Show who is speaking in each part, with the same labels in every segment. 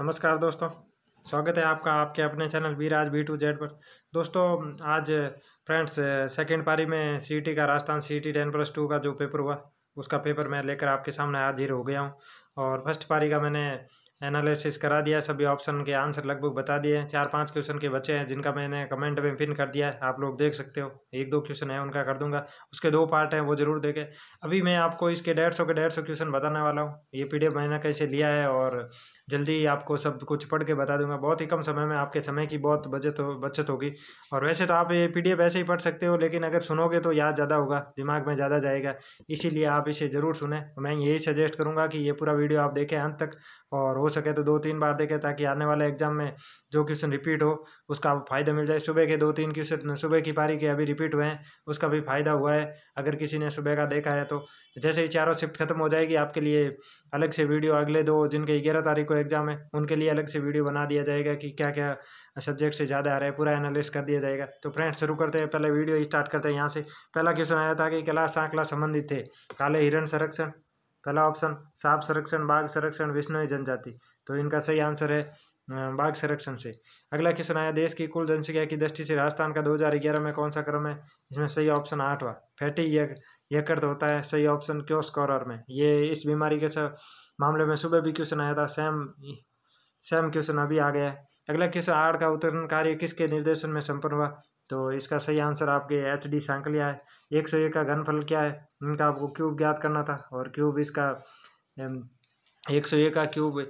Speaker 1: नमस्कार दोस्तों स्वागत है आपका आपके अपने channel B Raj B to Z पर दोस्तों आज फ्रेंड्स सेकेंड पारी में सी टी e का Rajasthan C T ten plus two का जो पेपर हुआ उसका पेपर मैं लेकर आपके सामने हाजिर हो गया हूँ और फर्स्ट पारी का मैंने एनालिसिस करा दिया सभी ऑप्शन के आंसर लगभग बता दिए चार पाँच क्वेश्चन के बच्चे हैं जिनका मैंने कमेंट में पिन कर दिया है आप लोग देख सकते हो एक दो क्वेश्चन है उनका कर दूंगा उसके दो पार्ट हैं वो जरूर देखें अभी मैं आपको इसके डेढ़ सौ के डेढ़ सौ क्वेश्चन बताने वाला हूँ ये पी मैंने कैसे लिया है और जल्दी आपको सब कुछ पढ़ के बता दूंगा बहुत ही कम समय में आपके समय की बहुत बचत हो बचत होगी और वैसे तो आप ये पी ऐसे ही पढ़ सकते हो लेकिन अगर सुनोगे तो याद ज़्यादा होगा दिमाग में ज़्यादा जाएगा इसीलिए आप इसे ज़रूर सुने मैं यही सजेस्ट करूँगा कि ये पूरा वीडियो आप देखें अंत तक और हो सके तो दो तीन बार देखें ताकि आने वाले एग्जाम में जो क्वेश्चन रिपीट हो उसका फ़ायदा मिल जाए सुबह के दो तीन क्वेश्चन सुबह की पारी के अभी रिपीट हुए हैं उसका भी फ़ायदा हुआ है अगर किसी ने सुबह का देखा है तो जैसे ही चारों शिफ्ट खत्म हो जाएगी आपके लिए अलग से वीडियो अगले दो जिनके ग्यारह तारीख को एग्जाम है उनके लिए अलग से वीडियो बना दिया जाएगा कि क्या क्या सब्जेक्ट से ज़्यादा आ रहा है पूरा एनालिस कर दिया जाएगा तो फ्रेंड्स शुरू करते हैं पहले वीडियो स्टार्ट करते हैं यहाँ से पहला क्वेश्चन आया था कि कला सांकला संबंधित थे काले हिरण संरक्षण पहला ऑप्शन साफ संरक्षण बाघ संरक्षण विष्णु जनजाति तो इनका सही आंसर है बाघ संरक्षण से अगला क्वेश्चन आया देश की कुल जनसंख्या की दृष्टि से राजस्थान का 2011 में कौन सा क्रम है इसमें सही ऑप्शन आठवा फैटी या यकृत तो होता है सही ऑप्शन क्यों स्कॉरर में ये इस बीमारी के मामले में सुबह भी क्वेश्चन आया था सेम सेम क्वेश्चन अभी आ गया है अगला क्वेश्चन आड़ का उत्तरण कार्य किसके निर्देशन में संपन्न हुआ तो इसका सही आंसर आपके एच डी सांकलिया है एक सौ एक का घनफल क्या है इनका आपको क्यूब ज्ञात करना था और क्यूब इसका एक सौ एक का क्यूब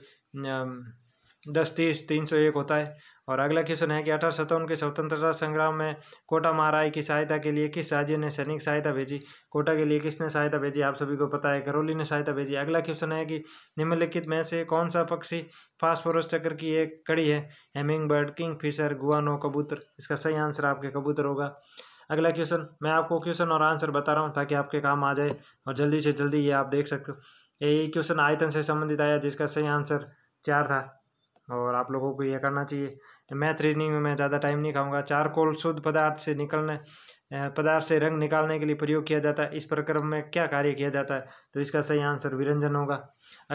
Speaker 1: दस तीस तीन सौ एक होता है और अगला क्वेश्चन है कि अठारह सत्तावन के स्वतंत्रता संग्राम में कोटा महाराज की सहायता के लिए किस राज्य ने सैनिक सहायता भेजी कोटा के लिए किसने सहायता भेजी आप सभी को पता है करौली ने सहायता भेजी अगला क्वेश्चन है कि निम्नलिखित में से कौन सा पक्षी फास्फोरस चक्र की एक कड़ी है humming bird kingfisher guano कबूतर इसका सही आंसर आपके कबूतर होगा अगला क्वेश्चन मैं आपको क्वेश्चन और आंसर बता रहा हूँ ताकि आपके काम आ जाए और जल्दी से जल्दी ये आप देख सकते हो यही क्वेश्चन आयतन से संबंधित आया जिसका सही आंसर चार था और आप लोगों को यह करना चाहिए तो मैथ रीजनिंग में मैं ज़्यादा टाइम नहीं खाऊंगा चारकोल शुद्ध पदार्थ से निकलने पदार्थ से रंग निकालने के लिए प्रयोग किया जाता है इस प्रक्रम में क्या कार्य किया जाता है तो इसका सही आंसर विरंजन होगा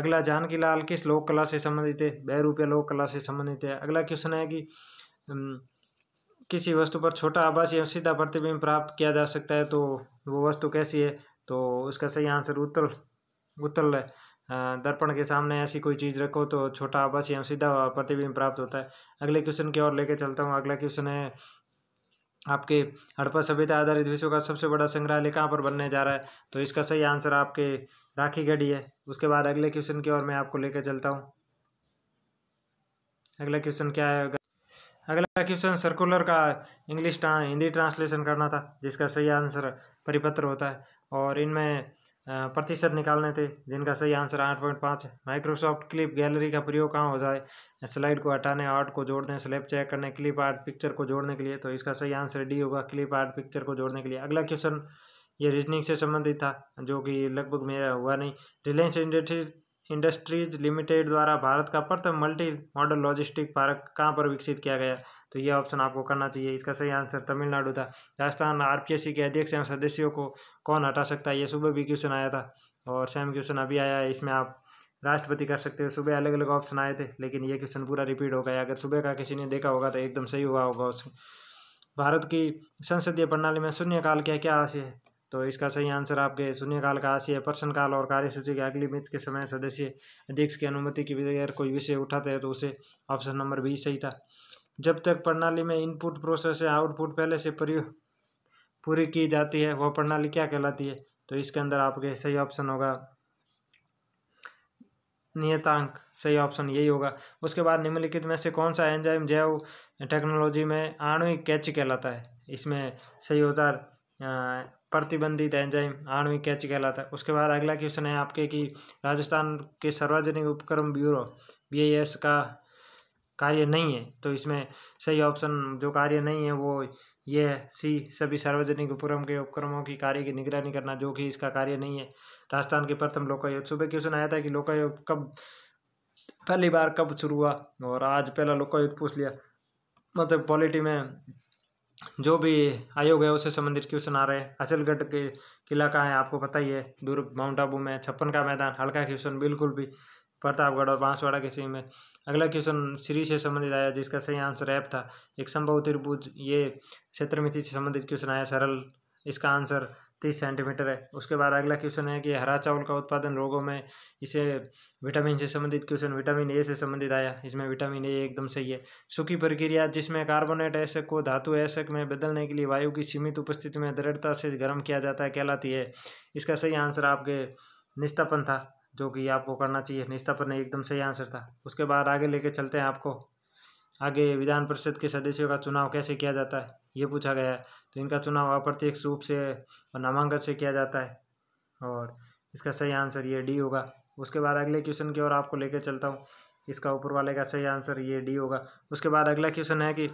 Speaker 1: अगला जानकी लाल किस लोक कला से संबंधित है बहरूपया लोक कला से संबंधित है अगला क्वेश्चन है कि किसी वस्तु पर छोटा आभास या सीधा प्रतिबिंब प्राप्त किया जा सकता है तो वो वस्तु कैसी है तो उसका सही आंसर उत्तल उत्तल है दर्पण के सामने ऐसी कोई चीज़ रखो तो छोटा आवास एवं सीधा प्रतिबिंब प्राप्त होता है अगले क्वेश्चन की ओर लेके चलता हूँ अगला क्वेश्चन है आपके हड़प्पा सभ्यता आधारित विश्व का सबसे बड़ा संग्रहालय कहाँ पर बनने जा रहा है तो इसका सही आंसर आपके राखी गढ़ी है उसके बाद अगले क्वेश्चन की ओर मैं आपको लेकर चलता हूँ अगला क्वेश्चन क्या है अगला क्वेश्चन सर्कुलर का इंग्लिश हिंदी ट्रांसलेशन करना था जिसका सही आंसर परिपत्र होता है और इनमें प्रतिशत निकालने थे जिनका सही आंसर आठ पॉइंट पाँच माइक्रोसॉफ्ट क्लिप गैलरी का प्रयोग कहाँ हो जाए स्लाइड को हटाने आर्ट को जोड़ने स्लेप चेक करने क्लिप आर्ट पिक्चर को जोड़ने के लिए तो इसका सही आंसर डी होगा क्लिप आर्ट पिक्चर को जोड़ने के लिए अगला क्वेश्चन ये रीजनिंग से संबंधित था जो कि लगभग मेरा हुआ नहीं रिलायंस इंडस्ट्रीज इंडस्ट्रीज लिमिटेड द्वारा भारत का प्रथम मल्टी मॉडल लॉजिस्टिक पार्क कहाँ पर विकसित किया गया तो ये ऑप्शन आपको करना चाहिए इसका सही आंसर तमिलनाडु था राजस्थान आरपीएससी के अध्यक्ष एवं सदस्यों को कौन हटा सकता है ये सुबह भी क्वेश्चन आया था और सेम क्वेश्चन अभी आया है इसमें आप राष्ट्रपति कर सकते हो सुबह अलग अलग ऑप्शन आए थे लेकिन ये क्वेश्चन पूरा रिपीट हो गया अगर सुबह का किसी ने देखा होगा तो एकदम सही हुआ होगा उसमें भारत की संसदीय प्रणाली में शून्यकाल क्या क्या आशय है तो इसका सही आंसर आपके शून्यकाल का आशय प्रश्न काल और कार्यसूची के अगली मिच के समय सदस्य अध्यक्ष की अनुमति की बगैर कोई विषय उठाते हैं तो उसे ऑप्शन नंबर बी सही था जब तक प्रणाली में इनपुट प्रोसेस या आउटपुट पहले से प्रयोग पूरी की जाती है वह प्रणाली क्या कहलाती है तो इसके अंदर आपके सही ऑप्शन होगा नियतांक सही ऑप्शन यही होगा उसके बाद निम्नलिखित में से कौन सा एंजाइम जैव टेक्नोलॉजी में आणविक कैच कहलाता है इसमें सही होता है प्रतिबंधित एंजाइम आणविक कैच कहलाता है उसके बाद अगला क्वेश्चन है आपके कि राजस्थान के सार्वजनिक उपक्रम ब्यूरो बी का कार्य नहीं है तो इसमें सही ऑप्शन जो कार्य नहीं है वो ये सी सभी सार्वजनिक उपक्रम के उपक्रमों की कार्य की निगरानी करना जो कि इसका कार्य नहीं है राजस्थान के प्रथम लोकायुक्त सुबह क्वेश्चन आया था कि लोकायुक्त कब पहली बार कब शुरू हुआ और आज पहला लोकायुक्त पूछ लिया मतलब पॉलिटी में जो भी आयोग है उससे संबंधित क्वेश्चन आ रहे हैं असलगढ़ के किला कहाँ है आपको पता ही है दूर माउंट आबू में छप्पन का मैदान हल्का क्वेश्चन बिल्कुल भी प्रतापगढ़ और बांसवाड़ा के सीम में अगला क्वेश्चन श्री से संबंधित आया जिसका सही आंसर ऐप था एक संभव त्रिभुज ये क्षेत्र मिति से संबंधित क्वेश्चन आया सरल इसका आंसर तीस सेंटीमीटर है उसके बाद अगला क्वेश्चन है कि हरा चावल का उत्पादन रोगों में इसे विटामिन से संबंधित क्वेश्चन विटामिन ए से संबंधित आया इसमें विटामिन ए एकदम सही है सूखी प्रक्रिया जिसमें कार्बोनेट ऐसक को धातु ऐसक में बदलने के लिए वायु की सीमित उपस्थिति में दृढ़ता से गर्म किया जाता है कहलाती है इसका सही आंसर आपके निस्तापन था जो कि आपको करना चाहिए निष्ठा पर नहीं एकदम सही आंसर था उसके बाद आगे लेके चलते हैं आपको आगे विधान परिषद के सदस्यों का चुनाव कैसे किया जाता है ये पूछा गया है तो इनका चुनाव अप्रत्यक्ष रूप से और नामांकन से किया जाता है और इसका सही आंसर ये डी होगा उसके बाद अगले क्वेश्चन की ओर आपको लेकर चलता हूँ इसका ऊपर वाले का सही आंसर ये डी होगा उसके बाद अगला क्वेश्चन है कि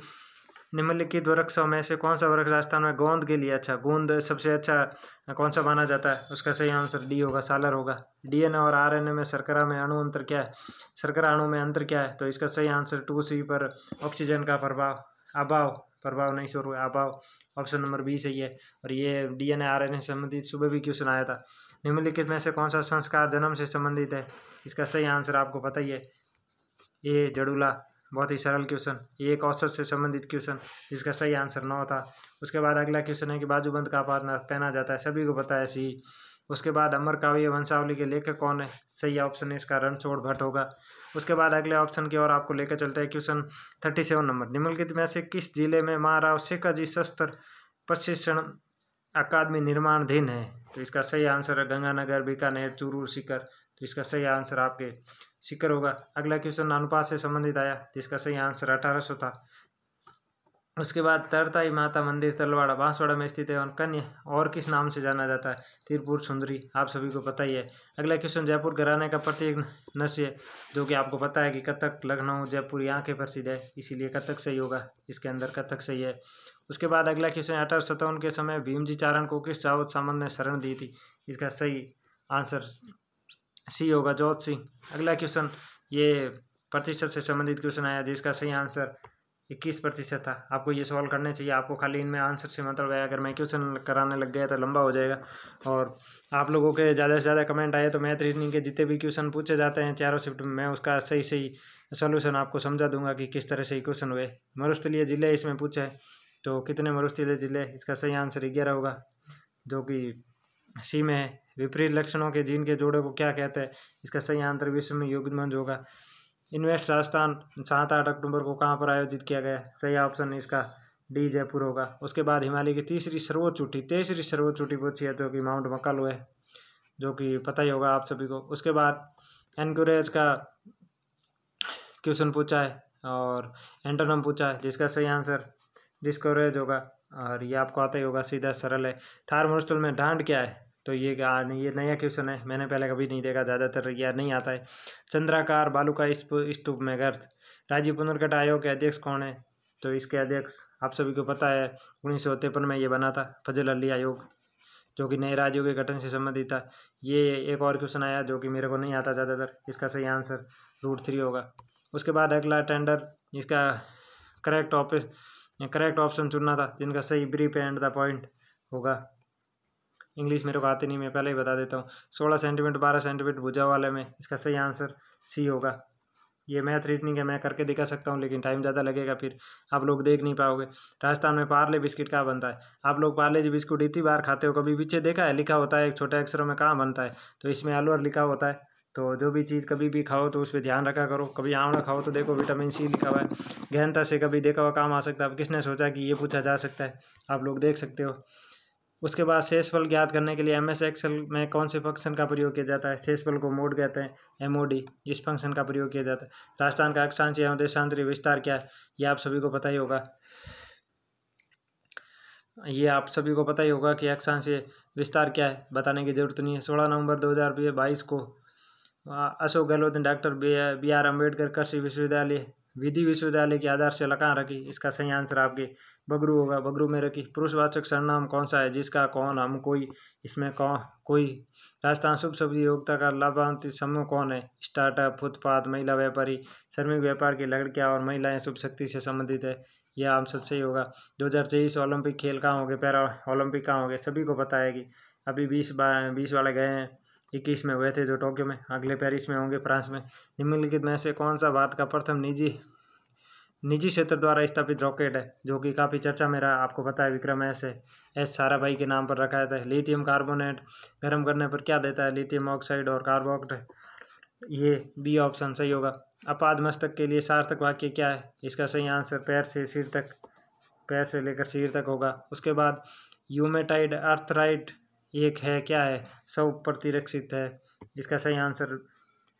Speaker 1: निम्नलिखित वृक्षों में से कौन सा वृक्ष राजस्थान में गोंद के लिए अच्छा गोंद सबसे अच्छा कौन सा माना जाता है उसका सही आंसर डी होगा सालर होगा डीएनए और आरएनए में सरकरा में अणु अंतर क्या है सरकरा अणु में अंतर क्या है तो इसका सही आंसर टू सी पर ऑक्सीजन का प्रभाव अभाव प्रभाव नहीं शोर अभाव ऑप्शन नंबर बी सही है और ये डीएनए आरएनए संबंधित सुबह भी क्वेश्चन आया था निम्नलिखित में से कौन सा संस्कार जन्म से संबंधित है इसका सही आंसर आपको पता ही है ए जड़ूला बहुत ही सरल क्वेश्चन ये एक औसत से संबंधित क्वेश्चन जिसका सही आंसर नौ था उसके बाद अगला क्वेश्चन है कि बाजूबंद का पातना पहना जाता है सभी को पता है सी उसके बाद अमर काव्य वंशावली के लेखक कौन है सही ऑप्शन है इसका रणछोड़ भट्ट होगा उसके बाद अगले ऑप्शन की ओर आपको लेकर चलता है क्वेश्चन थर्टी सेवन नंबर निम्नलिखित में से किस जिले में महाराव शेखा जी शस्त्र प्रशिक्षण अकादमी निर्माणधीन है तो इसका सही आंसर है गंगानगर बीकानेर चूरू सीकर तो इसका सही आंसर आपके सिकर होगा अगला क्वेश्चन अनुपात से संबंधित आया तो इसका सही आंसर अठारह सौ था उसके बाद तरताई माता मंदिर तलवाड़ा बांसवाड़ा में स्थित है और कन्या और किस नाम से जाना जाता है तिरपुर सुंदरी आप सभी को पता ही है अगला क्वेश्चन जयपुर घराने का प्रत्येक नश्य है जो कि आपको पता है कि कथक लखनऊ जयपुर यहाँ के प्रसिद्ध है इसीलिए कथक सही होगा इसके अंदर कथक सही है उसके बाद अगला क्वेश्चन अठारह के समय जी चारण को किस चावत सामंत ने शरण दी थी इसका सही आंसर E सी होगा जोत सिंह अगला क्वेश्चन ये प्रतिशत से संबंधित क्वेश्चन आया जिसका सही आंसर इक्कीस प्रतिशत था आपको ये सवाल करने चाहिए आपको खाली इनमें आंसर से मतलब है अगर मैं क्वेश्चन कराने लग गया तो लंबा हो जाएगा और आप लोगों के ज़्यादा से ज़्यादा कमेंट आए तो मैथ रीजनिंग के जितने भी क्वेश्चन पूछे जाते हैं चारों शिफ्ट में मैं उसका सही सही सोल्यूशन आपको समझा दूंगा कि किस तरह से क्वेश्चन हुए मरुस्थलीय जिले इसमें पूछे तो कितने मरुस्थलीय जिले इसका सही आंसर ग्यारह होगा जो कि सी में है विपरीत लक्षणों के जीन के जोड़े को क्या कहते हैं इसका सही आंतर विश्व में योगमंज होगा इन्वेस्ट राजस्थान सात आठ अक्टूबर को कहाँ पर आयोजित किया गया सही ऑप्शन इसका डी जयपुर होगा उसके बाद हिमालय की तीसरी सर्वोच्च चोटी तीसरी सर्वोच्च चोटी पूछी है जो कि माउंट मकालू है जो कि पता ही होगा आप सभी को उसके बाद एनकोरेज का क्वेश्चन पूछा है और एंटरनम पूछा है जिसका सही आंसर डिस्कोरेज होगा और ये आपको आता ही होगा सीधा सरल है थार मरुस्थल में ढांड क्या है तो ये क्या ये नया क्वेश्चन है मैंने पहले कभी नहीं देखा ज़्यादातर यार नहीं आता है चंद्राकार बालू का स्तूप में गर्थ राज्य पुनर्गठ आयोग के अध्यक्ष कौन है तो इसके अध्यक्ष आप सभी को पता है उन्नीस सौ में ये बना था फजल अली आयोग जो कि नए राज्यों के गठन से संबंधित था ये एक और क्वेश्चन आया जो कि मेरे को नहीं आता ज़्यादातर इसका सही आंसर रूट थ्री होगा उसके बाद अगला टेंडर इसका करेक्ट ऑप्शन करेक्ट ऑप्शन चुनना था जिनका सही ब्रीफ एंड द पॉइंट होगा इंग्लिश मेरे को आती नहीं मैं पहले ही बता देता हूँ सोलह सेंटीमीटर बारह सेंटीमीटर भुजा वाले में इसका सही आंसर सी होगा ये मैथ रीजनिंग है मैं करके दिखा सकता हूँ लेकिन टाइम ज़्यादा लगेगा फिर आप लोग देख नहीं पाओगे राजस्थान में पार्ले बिस्किट कहाँ बनता है आप लोग पार्ले जी बिस्कुट इतनी बार खाते हो कभी पीछे देखा है लिखा होता है एक छोटे अक्षरों में कहाँ बनता है तो इसमें अलवर लिखा होता है तो जो भी चीज़ कभी भी खाओ तो उस पर ध्यान रखा करो कभी आंवला खाओ तो देखो विटामिन सी लिखा हुआ है गहनता से कभी देखा हुआ काम आ सकता है अब किसने सोचा कि ये पूछा जा सकता है आप लोग देख सकते हो उसके बाद शेषफल ज्ञात करने के लिए एम एस एक्सल में कौन से फंक्शन का प्रयोग किया जाता है शेषफल को मोड कहते हैं एम ओ डी इस फंक्शन का प्रयोग किया जाता है राजस्थान का अक्षांश एवं देशांतरीय विस्तार क्या है ये आप सभी को पता ही होगा ये आप सभी को पता ही होगा कि अक्षांश विस्तार क्या है बताने की जरूरत नहीं है सोलह नवंबर दो हज़ार बाईस को अशोक गहलोत ने डॉक्टर बी आर अम्बेडकर कृषि विश्वविद्यालय विधि विश्वविद्यालय की आधारशिला कहाँ रखी इसका सही आंसर आपके बगरू होगा बगरू में रखी पुरुषवाचक सरनाम कौन सा है जिसका कौन हम कोई इसमें कौन कोई राजस्थान शुभ सब्जी योग्यता का लाभान्वित समूह कौन है स्टार्टअप फुटपाथ महिला व्यापारी श्रमिक व्यापार की लड़कियाँ और महिलाएं शुभ शक्ति से संबंधित है यह आंसर सही होगा दो हज़ार तेईस ओलंपिक खेल कहाँ होंगे पैरा ओलंपिक कहाँ होंगे सभी को पता है कि अभी बीस बीस वाले गए हैं इक्कीस में हुए थे जो टोक्यो में अगले पेरिस में होंगे फ्रांस में निम्नलिखित में से कौन सा भारत का प्रथम निजी निजी क्षेत्र द्वारा स्थापित रॉकेट है जो कि काफ़ी चर्चा में रहा आपको पता है विक्रम एस है एस सारा भाई के नाम पर रखा जाता है लिथियम कार्बोनेट गर्म करने पर क्या देता है लिथियम ऑक्साइड और कार्बोक्ट ये बी ऑप्शन सही होगा अपाध मस्तक के लिए सार्थक वाक्य क्या है इसका सही आंसर पैर से सिर तक पैर से लेकर सिर तक होगा उसके बाद यूमेटाइड अर्थराइट एक है क्या है सब प्रतिरक्षित है इसका सही आंसर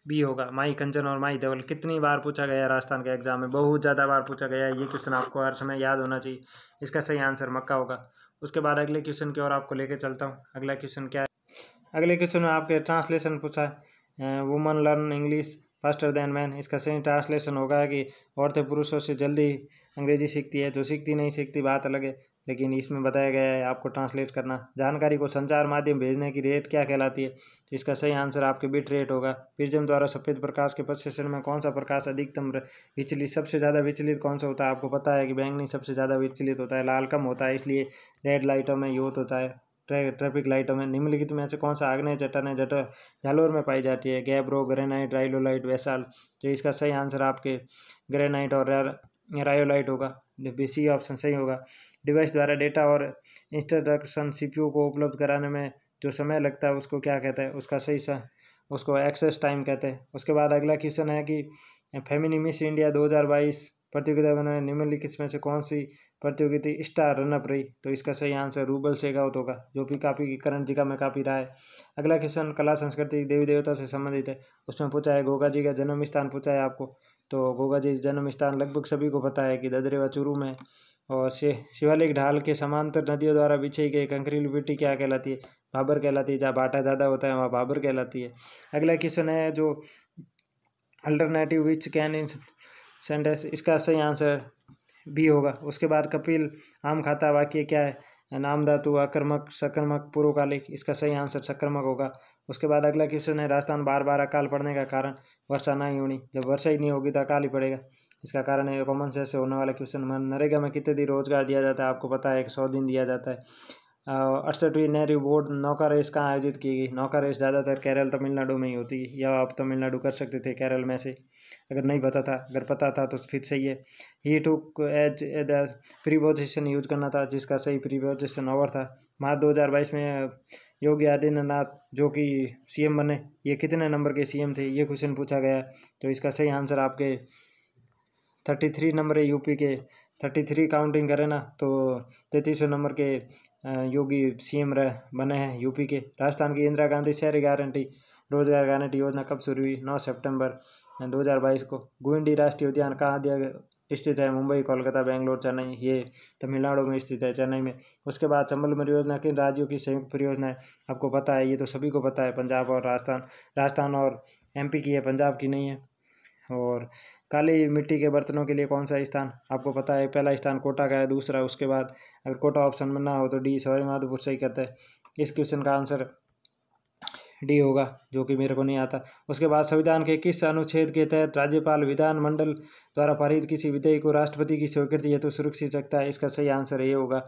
Speaker 1: बी होगा माई कंचन और माई धवल कितनी बार पूछा गया राजस्थान के एग्जाम में बहुत ज़्यादा बार पूछा गया है ये क्वेश्चन आपको हर समय याद होना चाहिए इसका सही आंसर मक्का होगा उसके बाद अगले क्वेश्चन की ओर आपको लेके चलता हूँ अगला क्वेश्चन क्या है अगले क्वेश्चन में आपके ट्रांसलेशन पूछा है woman learn English faster than man इसका सही ट्रांसलेशन होगा कि औरतें पुरुषों से जल्दी अंग्रेजी सीखती है जो सीखती नहीं सीखती बात अलग है लेकिन इसमें बताया गया है आपको ट्रांसलेट करना जानकारी को संचार माध्यम भेजने की रेट क्या कहलाती है तो इसका सही आंसर आपके बिट रेट होगा प्रिज्म द्वारा सफ़ेद प्रकाश के प्रशेषण में कौन सा प्रकाश अधिकतम विचलित सबसे ज़्यादा विचलित कौन सा होता है आपको पता है कि बैंगनी सबसे ज़्यादा विचलित होता है लाल कम होता है इसलिए रेड लाइटों में यूथ होता है ट्रैफिक लाइटों में निम्नलिखित में से कौन सा आग्नेय चट्टान जट झालोर में पाई जाती है गैब्रो ग्रेनाइट राइलोलाइट वैसाल तो इसका सही आंसर आपके ग्रेनाइट और रायोलाइट होगा बी सी ऑप्शन सही होगा डिवाइस द्वारा डेटा और इंस्ट्रक्शन सी पी यू को उपलब्ध कराने में जो समय लगता है उसको क्या कहते हैं उसका सही सा उसको एक्सेस टाइम कहते हैं उसके बाद अगला क्वेश्चन है कि फेमिनी मिस इंडिया 2022 प्रतियोगिता में निम्नलिखित में से कौन सी प्रतियोगिता स्टार रनअप रही तो इसका सही आंसर रूबल सेगावत होगा जो भी काफ़ी करंट का में काफ़ी रहा है अगला क्वेश्चन कला संस्कृति देवी देवता से संबंधित है उसमें पूछा है गोगा जी का जन्म स्थान पूछा है आपको तो गोगा जी जन्म स्थान लगभग सभी को पता है कि ददरे व चूरू में और शिवालिक ढाल के समांतर नदियों द्वारा बिछाई गई कंकरीली बिट्टी क्या कहलाती है भाबर कहलाती है जहाँ भाटा ज़्यादा होता है वहाँ भाबर कहलाती है अगला क्वेश्चन है जो alternative which can in sentence इसका सही आंसर भी होगा उसके बाद कपिल आम खाता वाक्य क्या है नाम धातु आक्रमक सक्रमक पूर्वकालिक इसका सही आंसर सक्रमक होगा उसके बाद अगला क्वेश्चन है राजस्थान बार बार अकाल पड़ने का कारण वर्षा नहीं होनी जब वर्षा ही नहीं होगी तो अकाल ही पड़ेगा इसका कारण है कॉमन सेंस से होने वाला क्वेश्चन नरेगा में कितने दिन रोजगार दिया जाता है आपको पता है एक सौ दिन दिया जाता है अड़सठवीं नेहरू बोर्ड नौका रेस कहाँ आयोजित की गई नौका रेस ज़्यादातर केरल तमिलनाडु में ही होती है या आप तमिलनाडु कर सकते थे केरल में से अगर नहीं पता था अगर पता था तो फिर सही है ही टूक एज प्रीपोजिशन यूज करना था जिसका सही प्रीपोजिशन ओवर था मार्च बाईस में योगी आदित्यनाथ जो कि सीएम बने ये कितने नंबर के सीएम थे ये क्वेश्चन पूछा गया तो इसका सही आंसर आपके थर्टी थ्री नंबर है यूपी के थर्टी थ्री काउंटिंग करें ना तो तैतीसवें नंबर के योगी सीएम रह बने हैं यूपी के राजस्थान की इंदिरा गांधी शहरी गारंटी रोजगार गारंटी योजना कब शुरू हुई नौ सेप्टेम्बर दो को गुंडी राष्ट्रीय उद्यान कहाँ दिया गया स्थित है मुंबई कोलकाता बेंगलोर चेन्नई ये तमिलनाडु में स्थित है चेन्नई में उसके बाद चंबल परियोजना किन राज्यों की संयुक्त परियोजना है आपको पता है ये तो सभी को पता है पंजाब और राजस्थान राजस्थान और एमपी की है पंजाब की नहीं है और काली मिट्टी के बर्तनों के लिए कौन सा स्थान आपको पता है पहला स्थान कोटा का है दूसरा उसके बाद अगर कोटा ऑप्शन में ना हो तो डी सवाई माधोपुर से ही कहते हैं इस क्वेश्चन का आंसर डी होगा जो कि मेरे को नहीं आता उसके बाद संविधान के किस अनुच्छेद के तहत राज्यपाल विधान मंडल द्वारा पारित किसी विधेयक को राष्ट्रपति की स्वीकृति हेतु तो सुरक्षित रखता है इसका सही आंसर ये होगा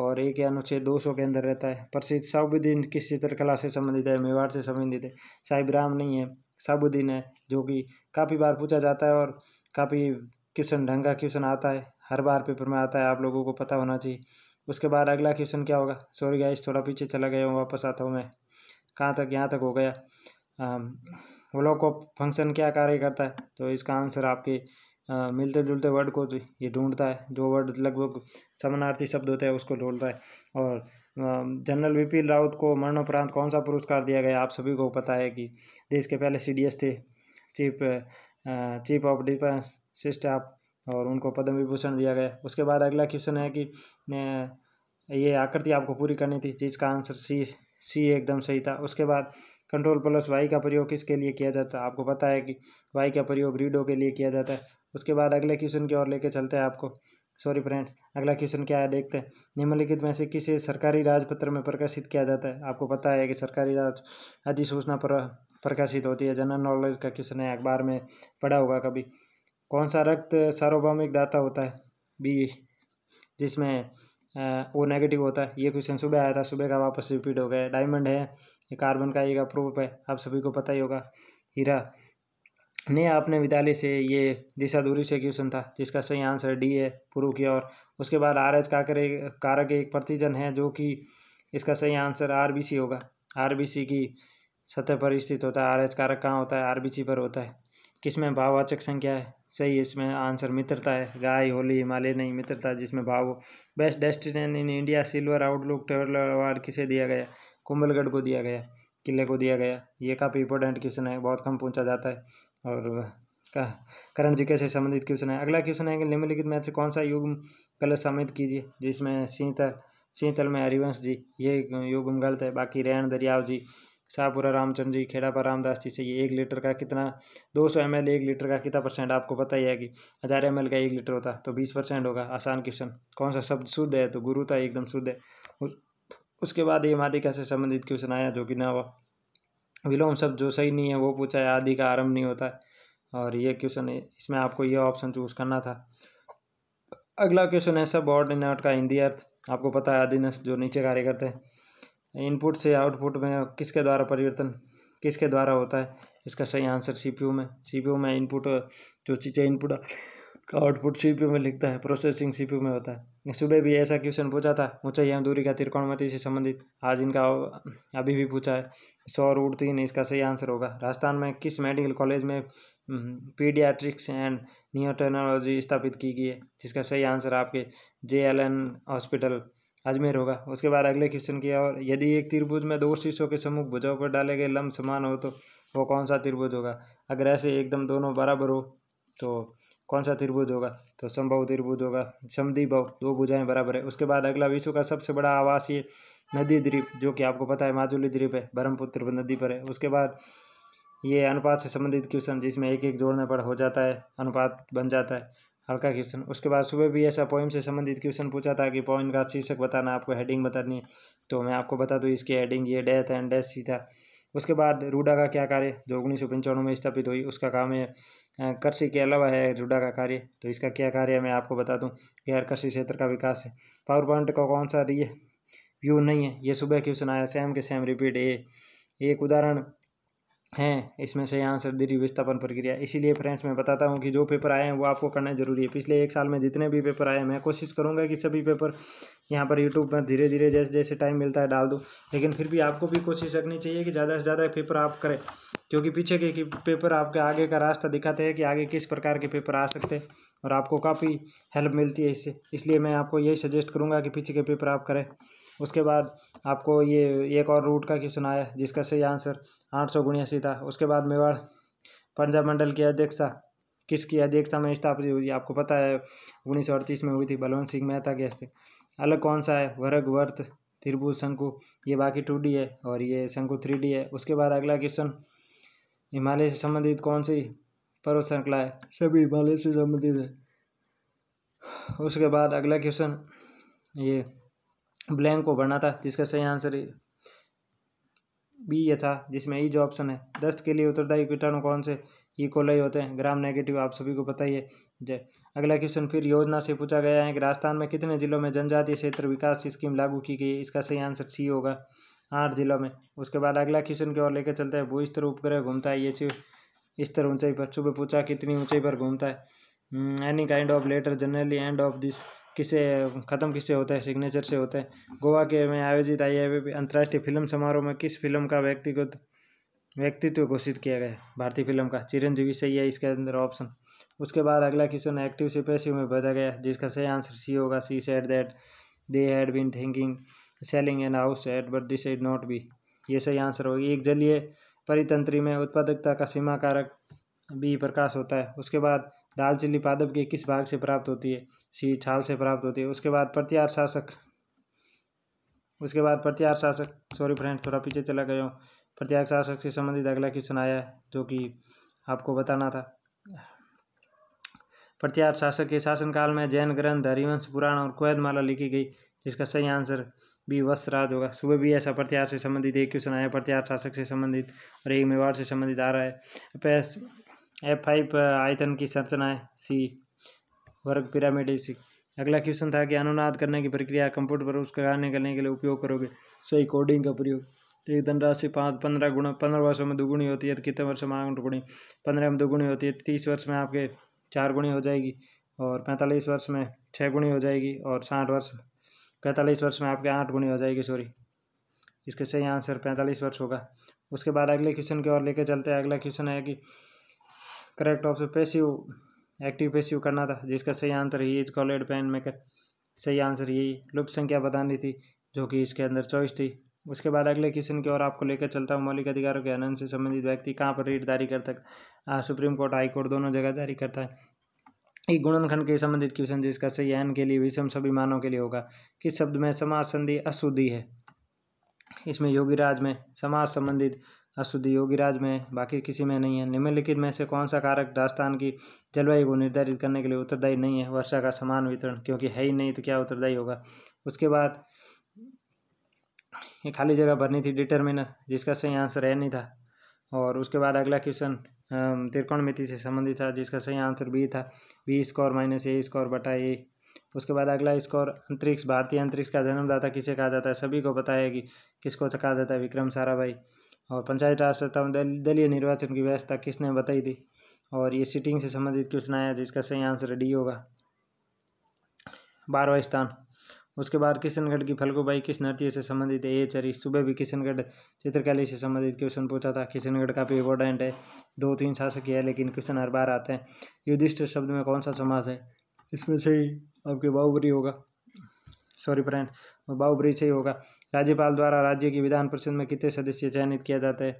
Speaker 1: और एक या अनुच्छेद दो सौ के अंदर रहता है प्रसिद्ध साबुद्दीन किस चित्रकला से संबंधित है मेवाड़ से संबंधित है राम नहीं है साबुद्दीन है जो कि काफ़ी बार पूछा जाता है और काफ़ी क्वेश्चन ढंग का क्वेश्चन आता है हर बार पेपर में आता है आप लोगों को पता होना चाहिए उसके बाद अगला क्वेश्चन क्या होगा सॉरी गाइस थोड़ा पीछे चला गया हूँ वापस आता हूँ मैं कहाँ तक यहाँ तक हो गया व्लॉक ऑफ फंक्शन क्या कार्य करता है तो इसका आंसर आपके आ, मिलते जुलते वर्ड को तो ये ढूंढता है जो वर्ड लगभग समानार्थी शब्द होता है उसको ढूंढता है और जनरल विपिन राउत को मरणोपरांत कौन सा पुरस्कार दिया गया आप सभी को पता है कि देश के पहले सी थे chief chief of defence staff और उनको पद्म विभूषण दिया गया उसके बाद अगला क्वेश्चन है कि ये आकृति आपको पूरी करनी थी जिसका आंसर सी सी एकदम सही था उसके बाद कंट्रोल प्लस वाई का प्रयोग किसके लिए किया जाता है आपको पता है कि वाई का प्रयोग रीडो के लिए किया जाता है उसके बाद अगले क्वेश्चन की ओर लेके चलते हैं आपको सॉरी फ्रेंड्स अगला क्वेश्चन क्या है देखते हैं निम्नलिखित में से किसे सरकारी राजपत्र में प्रकाशित किया जाता है आपको पता है कि सरकारी राज अधिसूचना पर प्रकाशित होती है जनरल नॉलेज का क्वेश्चन है अखबार में पढ़ा होगा कभी कौन सा रक्त सार्वभौमिक दाता होता है बी जिसमें वो नेगेटिव होता है ये क्वेश्चन सुबह आया था सुबह का वापस रिपीट हो गया डायमंड है ये कार्बन का एक अप्रूप है आप सभी को पता ही होगा हीरा ने आपने विद्यालय से ये दिशा दूरी से क्वेश्चन था जिसका सही आंसर डी है पूर्व की ओर उसके बाद आर एच काकर कारक एक प्रतिजन है जो कि इसका सही आंसर आर बी सी होगा आर बी सी की सतह पर स्थित होता है आर एच कारक कहाँ होता है आर बी सी पर होता है किसमें भाववाचक संख्या है सही इसमें आंसर मित्रता है गाय होली हिमालय नहीं मित्रता जिसमें भाव हो best destination in India silver outlook traveller award किसे दिया गया कुंभलगढ़ को दिया गया किले को दिया गया ये काफ़ी इंपॉर्टेंट क्वेश्चन है बहुत कम पूछा जाता है और करण जी कैसे संबंधित क्वेश्चन है अगला क्वेश्चन है कि निम्नलिखित में से कौन सा युग्म कलर सम्मिलित कीजिए जिसमें सीतल सीतल में हरिवंश जी ये युग्म गलत है बाकी रैन दरियाव जी शाहपुरा रामचंद्र जी खेड़ा पर रामदास जी से ये एक लीटर का कितना दो सौ एम एक लीटर का कितना परसेंट आपको पता ही है कि हज़ार एम का एक लीटर होता तो बीस परसेंट होगा आसान क्वेश्चन कौन सा शब्द शुद्ध है तो गुरु था एकदम शुद्ध है उसके बाद ये मादिका से संबंधित क्वेश्चन आया जो कि ना हुआ विलोम शब्द जो सही नहीं है वो पूछा है आदि का आरंभ नहीं होता है और ये क्वेश्चन इसमें आपको ये ऑप्शन चूज करना था अगला क्वेश्चन है सब ऑर्डिनेट का हिंदी अर्थ आपको पता है आदिनस जो नीचे कार्य करते हैं इनपुट से आउटपुट में किसके द्वारा परिवर्तन किसके द्वारा होता है इसका सही आंसर सीपीयू में सीपीयू में इनपुट जो चीज़ें इनपुट का आउटपुट सीपीयू में लिखता है प्रोसेसिंग सीपीयू में होता है सुबह भी ऐसा क्वेश्चन पूछा था ऊंचाई एवं दूरी का त्रिकोणमिति से संबंधित आज इनका अभी भी पूछा है सौर उड़ती नहीं इसका सही आंसर होगा राजस्थान में किस मेडिकल कॉलेज में हम्म, पीडियाट्रिक्स एंड न्यू स्थापित की गई है जिसका सही आंसर आपके जे हॉस्पिटल अजमेर होगा उसके बाद अगले क्वेश्चन किया और यदि एक त्रिभुज में दो शीशों के समूह भुजाओं पर डाले गए लम्ब समान हो तो वो कौन सा त्रिभुज होगा अगर ऐसे एकदम दोनों बराबर हो तो कौन सा त्रिभुज होगा तो संभव त्रिभुज होगा भव दो भुजाएं बराबर है उसके बाद अगला विश्व का सबसे बड़ा आवासीय नदी द्वीप जो कि आपको पता है माजुली द्वीप है ब्रह्मपुत्र नदी पर है उसके बाद ये अनुपात से संबंधित क्वेश्चन जिसमें एक एक जोड़ने पर हो जाता है अनुपात बन जाता है हल्का क्वेश्चन उसके बाद सुबह भी ऐसा पोइम से संबंधित क्वेश्चन पूछा था कि पोइम का शीर्षक बताना आपको हेडिंग बतानी है तो मैं आपको बता दूँ इसकी हेडिंग ये डेथ एंड डेथ सी था उसके बाद रूडा का क्या कार्य जो उन्नीस सौ में स्थापित हुई उसका काम है कृषि के अलावा है रूडा का कार्य तो इसका क्या कार्य है मैं आपको बता दूँ गैर कृषि क्षेत्र का विकास है पावर पॉइंट का कौन सा है व्यू नहीं है ये सुबह क्वेश्चन आया सेम के सेम रिपीट ए एक उदाहरण हैं इसमें से यहाँ शब्द विस्थापन प्रक्रिया इसीलिए फ्रेंड्स मैं बताता हूँ कि जो पेपर आए हैं वो आपको करना जरूरी है पिछले एक साल में जितने भी पेपर आए हैं मैं कोशिश करूँगा कि सभी पेपर यहाँ पर यूट्यूब पर धीरे धीरे जैसे जैसे टाइम मिलता है डाल दूँ लेकिन फिर भी आपको भी कोशिश रखनी चाहिए कि ज़्यादा से ज़्यादा पेपर आप करें क्योंकि पीछे के पेपर आपके आगे का रास्ता दिखाते हैं कि आगे किस प्रकार के पेपर आ सकते हैं और आपको काफ़ी हेल्प मिलती है इससे इसलिए मैं आपको यही सजेस्ट करूँगा कि पीछे के पेपर आप करें उसके बाद आपको ये एक और रूट का क्वेश्चन आया जिसका सही आंसर आठ सौ गुणिया सीधा उसके बाद मेवाड़ पंजाब मंडल की अध्यक्षता किसकी अध्यक्षता में स्थापित हुई आपको पता है उन्नीस सौ अड़तीस में हुई थी बलवंत सिंह मेहता के हस्ते अलग कौन सा है वर्ग वर्त त्रिभुज शंकु ये बाकी टू डी है और ये शंकु थ्री डी है उसके बाद अगला क्वेश्चन हिमालय से संबंधित कौन सी पर्वत श्रृंखला है सभी हिमालय से संबंधित है उसके बाद अगला क्वेश्चन ये ब्लैंक को भरना था जिसका सही आंसर बी ये था जिसमें ई जो ऑप्शन है दस्त के लिए उत्तरदायी कीटाणु कौन से ई कोलाई होते हैं ग्राम नेगेटिव आप सभी को पता ही है जय अगला क्वेश्चन फिर योजना से पूछा गया है कि राजस्थान में कितने जिलों में जनजातीय क्षेत्र विकास स्कीम लागू की गई है इसका सही आंसर सी होगा आठ जिलों में उसके बाद अगला क्वेश्चन की ओर लेकर चलते हैं वो स्तर उपग्रह घूमता है ये स्तर ऊंचाई पर सुबह पूछा कितनी ऊंचाई पर घूमता है any kind of letter generally end of this किसे ख़त्म किससे होता है सिग्नेचर से होता है गोवा के में आयोजित आई आई अंतर्राष्ट्रीय फिल्म समारोह में किस फिल्म का व्यक्तिगत व्यक्तित्व घोषित किया गया भारतीय फिल्म का चिरंजीवी सही है इसके अंदर ऑप्शन उसके बाद अगला क्वेश्चन एक्टिव से पैसिव में बदला गया जिसका सही आंसर सी होगा she said that they had been thinking selling an house at but this is not B ये सही आंसर होगी एक जलीय परितंत्री में उत्पादकता का सीमा कारक भी प्रकाश होता है उसके बाद दालचीनी पादप के किस भाग से प्राप्त होती है सी छाल से प्राप्त होती है उसके बाद प्रत्यार शासक उसके बाद प्रत्यार शासक सॉरी फ्रेंड थोड़ा पीछे चला गया हूँ प्रत्यार शासक से संबंधित अगला क्वेश्चन आया है जो कि आपको बताना था प्रत्यार शासक के शासनकाल में जैन ग्रंथ हरिवंश पुराण और कोयदमाला लिखी गई जिसका सही आंसर बी वस्त्राज होगा सुबह भी ऐसा प्रत्यार से संबंधित एक क्वेश्चन आया प्रत्यार शासक से संबंधित और एक मेवाड़ से संबंधित आ रहा है एफ फाइव uh, आयतन की संरचनाएं सी वर्ग पिरामिड सी अगला क्वेश्चन था कि अनुनाद करने की प्रक्रिया कंप्यूटर पर उसका कार्य करने के लिए उपयोग करोगे सही कोडिंग का प्रयोग तो एक धनराशि पाँच पंद्रह गुणा पंद्रह वर्षों में दोगुनी होती है तो कितने वर्ष में आठ गुणी पंद्रह में दोगुनी होती है तो तीस वर्ष में आपके चार गुणी हो जाएगी और पैंतालीस वर्ष में छः गुणी हो जाएगी और साठ वर्ष पैंतालीस वर्ष में आपके आठ गुणी हो जाएगी सॉरी इसका सही आंसर पैंतालीस वर्ष होगा उसके बाद अगले क्वेश्चन की ओर लेकर चलते हैं अगला क्वेश्चन है कि correct option passive active passive करना था जिसका सही answer he is called pen maker सही आंसर यही लुप्त संख्या बतानी थी जो कि इसके अंदर चॉइस थी उसके बाद अगले क्वेश्चन की ओर आपको लेकर चलता हूँ मौलिक अधिकारों के आनंद से संबंधित व्यक्ति कहाँ पर रीट जारी कर सकता सुप्रीम कोर्ट हाई कोर्ट दोनों जगह जारी करता है एक गुणनखंड के संबंधित क्वेश्चन जिसका सही एन के लिए विषम सभी मानों के लिए होगा किस शब्द में समाज संधि अशुद्धि है इसमें योगी राज में समाज संबंधित अशुद्ध योगीराज में बाकी किसी में नहीं है निम्नलिखित में से कौन सा कारक राजस्थान की जलवायु को निर्धारित करने के लिए उत्तरदायी नहीं है वर्षा का समान वितरण क्योंकि है ही नहीं तो क्या उत्तरदायी होगा उसके बाद ये खाली जगह भरनी थी डिटर्मिनर जिसका सही आंसर है नहीं था और उसके बाद अगला क्वेश्चन त्रिकोण मिति से संबंधित था जिसका सही आंसर बी था B score minus A score बटा ए उसके बाद अगला स्कोर अंतरिक्ष भारतीय अंतरिक्ष का जन्मदाता किसे कहा जाता है सभी को पता है कि किसको कहा जाता है विक्रम साराभाई और पंचायत राज सत्ता में दलीय निर्वाचन की व्यवस्था किसने बताई थी और ये सिटिंग से संबंधित क्वेश्चन आया जिसका सही आंसर डी होगा बारहवा स्थान उसके बाद किशनगढ़ की फल्गुबाई किस नृत्य से संबंधित है ये चरी सुबह भी किशनगढ़ चित्रकाली से संबंधित क्वेश्चन पूछा था किशनगढ़ काफ़ी इंपॉर्टेंट है दो तीन शासक है लेकिन क्वेश्चन हर बार आते हैं युधिष्ठ शब्द में कौन सा समास है इसमें से ही आपके बाहुबली होगा सॉरी फ्रेंड ब्रिज से ही होगा राज्यपाल द्वारा राज्य की विधान परिषद में कितने सदस्य चयनित किया जाता है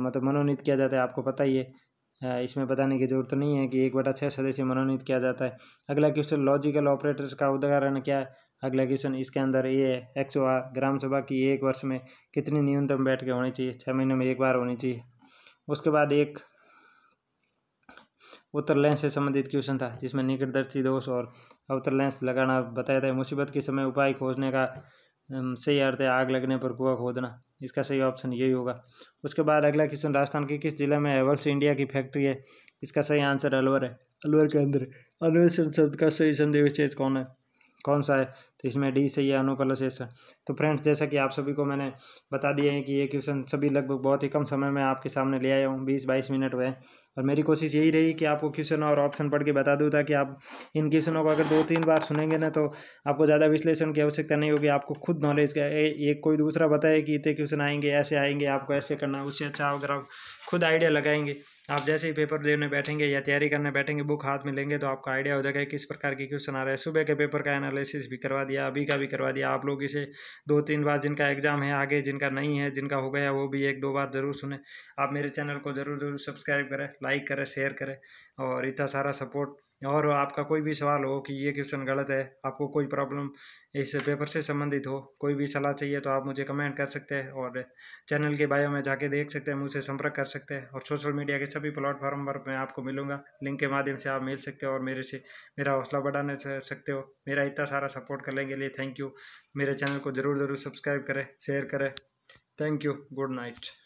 Speaker 1: मतलब मनोनीत किया जाता है आपको पता ही है इसमें बताने की जरूरत नहीं है कि एक बटा छः सदस्य मनोनीत किया जाता है अगला क्वेश्चन लॉजिकल ऑपरेटर्स का उदाहरण क्या है अगला क्वेश्चन इसके अंदर ये है आर ग्राम सभा की एक वर्ष में कितनी न्यूनतम बैठकें होनी चाहिए छः महीने में एक बार होनी चाहिए उसके बाद एक उत्तर लेंस से संबंधित क्वेश्चन था जिसमें निकटदर्शी दोष और अवतर लेंस लगाना बताया था मुसीबत के समय उपाय खोजने का सही अर्थ है आग लगने पर कुआ खोदना इसका सही ऑप्शन यही होगा उसके बाद अगला क्वेश्चन राजस्थान के किस जिले में हेवल्स इंडिया की फैक्ट्री है इसका सही आंसर अलवर है अलवर के अंदर अलवर संसद का सही संदेश कौन है कौन सा है तो इसमें डी सही है एस तो फ्रेंड्स जैसा कि आप सभी को मैंने बता दिया है कि ये क्वेश्चन सभी लगभग बहुत ही कम समय में आपके सामने ले आया हूँ बीस बाईस मिनट हुए और मेरी कोशिश यही रही कि आपको क्वेश्चन और ऑप्शन पढ़ के बता दूँ ताकि आप इन क्वेश्चनों को अगर दो तीन बार सुनेंगे ना तो आपको ज़्यादा विश्लेषण की आवश्यकता नहीं होगी आपको खुद नॉलेज का एक कोई दूसरा बताए कि इतने क्वेश्चन आएंगे ऐसे आएंगे आपको ऐसे करना उससे अच्छा अगर आप खुद आइडिया लगाएंगे आप जैसे ही पेपर देने बैठेंगे या तैयारी करने बैठेंगे बुक हाथ में लेंगे तो आपका आइडिया हो जाएगा किस प्रकार के क्वेश्चन आ रहा है सुबह के पेपर का एनालिसिस भी करवा दिया अभी का भी करवा दिया आप लोग इसे दो तीन बार जिनका एग्जाम है आगे जिनका नहीं है जिनका हो गया वो भी एक दो बार जरूर सुने आप मेरे चैनल को जरूर जरूर सब्सक्राइब करें लाइक करें शेयर करें और इतना सारा सपोर्ट और आपका कोई भी सवाल हो कि ये क्वेश्चन गलत है आपको कोई प्रॉब्लम इस पेपर से संबंधित हो कोई भी सलाह चाहिए तो आप मुझे कमेंट कर सकते हैं और चैनल के बायो में जाके देख सकते हैं मुझसे संपर्क कर सकते हैं और सोशल मीडिया के सभी प्लेटफॉर्म पर मैं आपको मिलूंगा लिंक के माध्यम से आप मिल सकते हो और मेरे से मेरा हौसला बढ़ाने सकते हो मेरा इतना सारा सपोर्ट करने के लिए थैंक यू मेरे चैनल को ज़रूर ज़रूर सब्सक्राइब करें शेयर करें थैंक यू गुड नाइट